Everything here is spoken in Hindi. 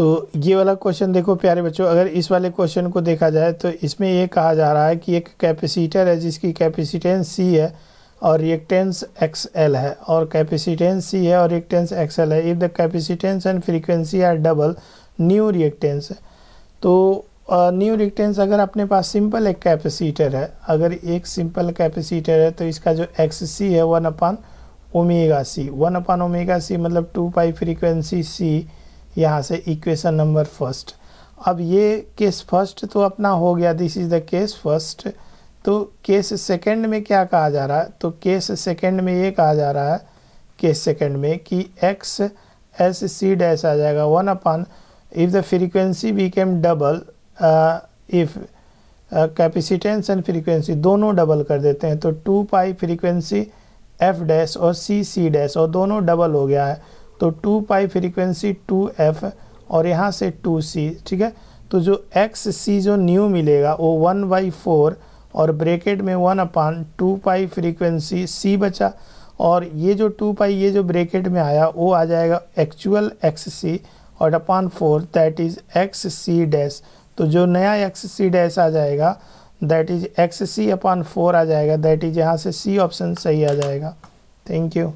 तो ये वाला क्वेश्चन देखो प्यारे बच्चों अगर इस वाले क्वेश्चन को देखा जाए तो इसमें ये कहा जा रहा है कि एक कैपेसिटर है जिसकी कैपेसिटेंस सी है और रिएक्टेंस एक्स एल है और कैपेसिटेंस सी है और रिएक्टेंस एक्स एल है if the capacitance and frequency are double new reactance है तो न्यू रिएक्टेंस अगर अपने पास सिंपल एक कैपेसिटर है अगर एक सिंपल कैपेसिटर है तो इसका जो एक्स सी है one upon omega C one upon omega C मतलब टू पाई फ्रीक्वेंसी सी यहाँ से इक्वेशन नंबर फर्स्ट अब ये केस फर्स्ट तो अपना हो गया this is the case first तो केस सेकंड में क्या कहा जा रहा है तो केस सेकंड में ये कहा जा रहा है केस सेकंड में कि एक्स एस सी डैश आ जाएगा one upon if the frequency became double if capacitance and frequency दोनों डबल कर देते हैं तो two pi frequency F dash और सी सी डैश और दोनों डबल हो गया है तो two pi frequency two F और यहाँ से टू सी ठीक है तो जो एक्स सी जो न्यू मिलेगा वो वन बाई फोर और ब्रेकेट में one upon two pi frequency C बचा और ये जो टू पाई ये जो ब्रेकेट में आया वो आ जाएगा एक्चुअल एक्स सी और upon four that is X C dash तो जो नया एक्स सी डैश आ जाएगा that is X C upon four आ जाएगा दैट इज़ यहाँ से सी ऑप्शन सही आ जाएगा थैंक यू